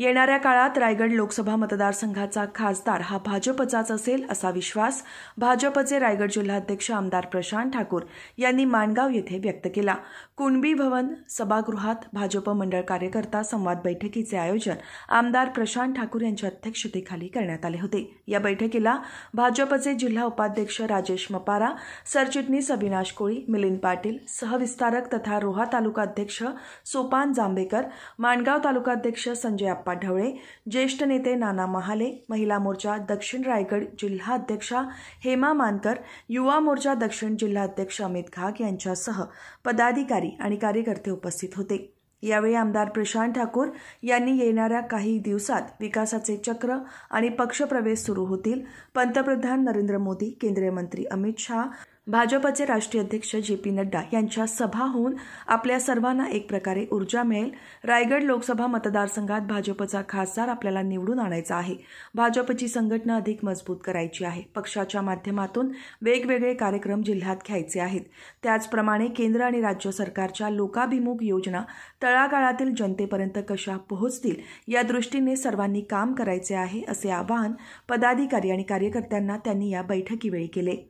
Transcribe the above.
येणाऱ्या काळात रायगड लोकसभा मतदारसंघाचा खासदार हा भाजपचाच असेल असा विश्वास भाजपचे रायगड जिल्हाध्यक्ष आमदार प्रशांत ठाकूर यांनी माणगाव येथे व्यक्त केला कुणबी भवन सभागृहात भाजप मंडळ कार्यकर्ता संवाद बैठकीचे आयोजन आमदार प्रशांत ठाकूर यांच्या अध्यक्षतेखाली करण्यात आले होते या बैठकीला भाजपचे जिल्हा उपाध्यक्ष राजेश मपारा सरचिटणीस अविनाश कोळी मिलिंद पाटील सहविस्तारक तथा रोहा तालुका अध्यक्ष सोपान जांभेकर माणगाव तालुकाध्यक्ष संजय अप्पा बाप्पा ढवळे ज्येष्ठ नेते नाना महाले महिला मोर्चा दक्षिण रायगड जिल्हाध्यक्षा हेमा मानकर युवा मोर्चा दक्षिण जिल्हाध्यक्ष अमित घाग यांच्यासह पदाधिकारी आणि कार्यकर्ते उपस्थित होते यावेळी आमदार प्रशांत ठाकूर यांनी येणाऱ्या काही दिवसात विकासाचे चक्र आणि पक्षप्रवेश सुरू होतील पंतप्रधान नरेंद्र मोदी केंद्रीय मंत्री अमित शहा भाजपचे राष्ट्रीय अध्यक्ष जे पी नड्डा यांच्या सभा होऊन आपल्या सर्वांना एक प्रकारे ऊर्जा मिळेल रायगड लोकसभा मतदारसंघात भाजपचा खासदार आपल्याला निवडून आणायचा आहे भाजपची संघटना अधिक मजबूत करायची आहे पक्षाच्या माध्यमातून वेगवेगळे कार्यक्रम जिल्ह्यात घ्यायचे आहेत त्याचप्रमाणे केंद्र आणि राज्य सरकारच्या लोकाभिमुख योजना तळागाळातील जनतेपर्यंत कशा पोहोचतील या दृष्टीने सर्वांनी काम करायचे आहे असे आवाहन पदाधिकारी आणि कार्यकर्त्यांना त्यांनी या बैठकीवेळी केले